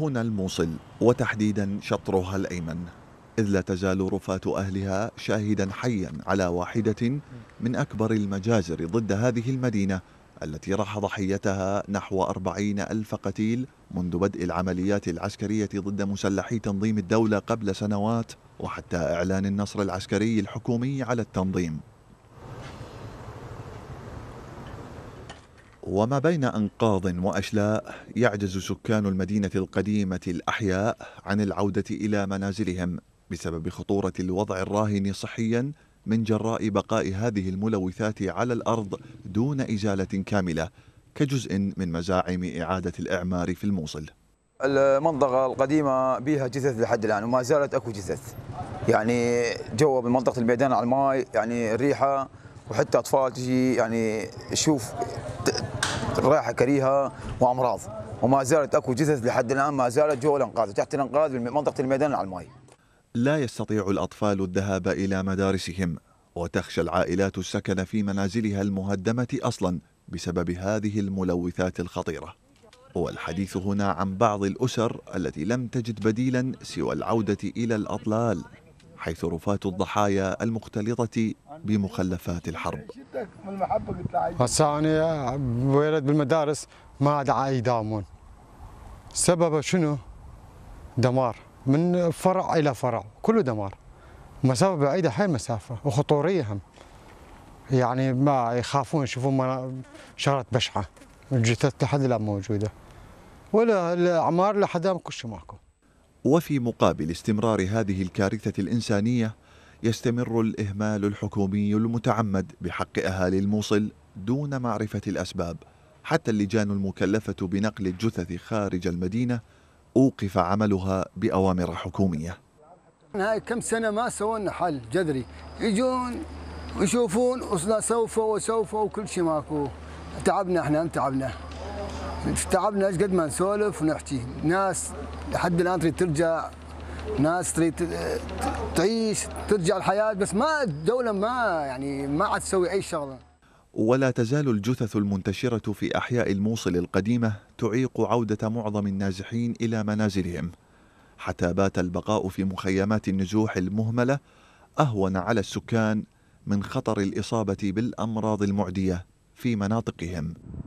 هنا الموصل وتحديدا شطرها الأيمن إذ لا تزال رفاة أهلها شاهدا حيا على واحدة من أكبر المجازر ضد هذه المدينة التي راح ضحيتها نحو أربعين ألف قتيل منذ بدء العمليات العسكرية ضد مسلحي تنظيم الدولة قبل سنوات وحتى إعلان النصر العسكري الحكومي على التنظيم وما بين أنقاض وأشلاء يعجز سكان المدينة القديمة الأحياء عن العودة إلى منازلهم بسبب خطورة الوضع الراهن صحيا من جراء بقاء هذه الملوثات على الأرض دون إزالة كاملة كجزء من مزاعم إعادة الإعمار في الموصل المنطقة القديمة بها جثث لحد الآن وما زالت أكو جثث يعني جو بمنطقة الميدان على الماي يعني الريحة وحتى اطفال تجي يعني تشوف رائحه كريهه وامراض وما زالت اكو جثث لحد الان ما زالت جوا الانقاذ تحت الانقاذ بمنطقه الميدان على الماي. لا يستطيع الاطفال الذهاب الى مدارسهم وتخشى العائلات السكن في منازلها المهدمه اصلا بسبب هذه الملوثات الخطيره. والحديث هنا عن بعض الاسر التي لم تجد بديلا سوى العوده الى الاطلال حيث رفاة الضحايا المختلطة بمخلفات الحرب هسه أنا ولد بالمدارس ما عاد يداومون سببه شنو؟ دمار من فرع إلى فرع كله دمار مسافة بعيدة حيل مسافة وخطورية هم يعني ما يخافون يشوفون شغلات بشعة الجثث لحد الآن موجودة ولا الأعمار لحد الآن كل شيء ماكو وفي مقابل استمرار هذه الكارثة الإنسانية يستمر الإهمال الحكومي المتعمد بحق أهالي الموصل دون معرفة الأسباب حتى اللجان المكلفة بنقل الجثث خارج المدينة أوقف عملها بأوامر حكومية هاي كم سنة ما سوينا حل جذري يجون ويشوفون وسوف وسوف وكل شيء ماكو تعبنا احنا تعبنا تعبنا ايش قد ما نسولف ونحكي ناس لحد الان تريد ترجع ناس تريد تعيش ترجع الحياه بس ما الدوله ما يعني ما عاد تسوي اي شغله ولا تزال الجثث المنتشره في احياء الموصل القديمه تعيق عوده معظم النازحين الى منازلهم حتى بات البقاء في مخيمات النزوح المهمله اهون على السكان من خطر الاصابه بالامراض المعديه في مناطقهم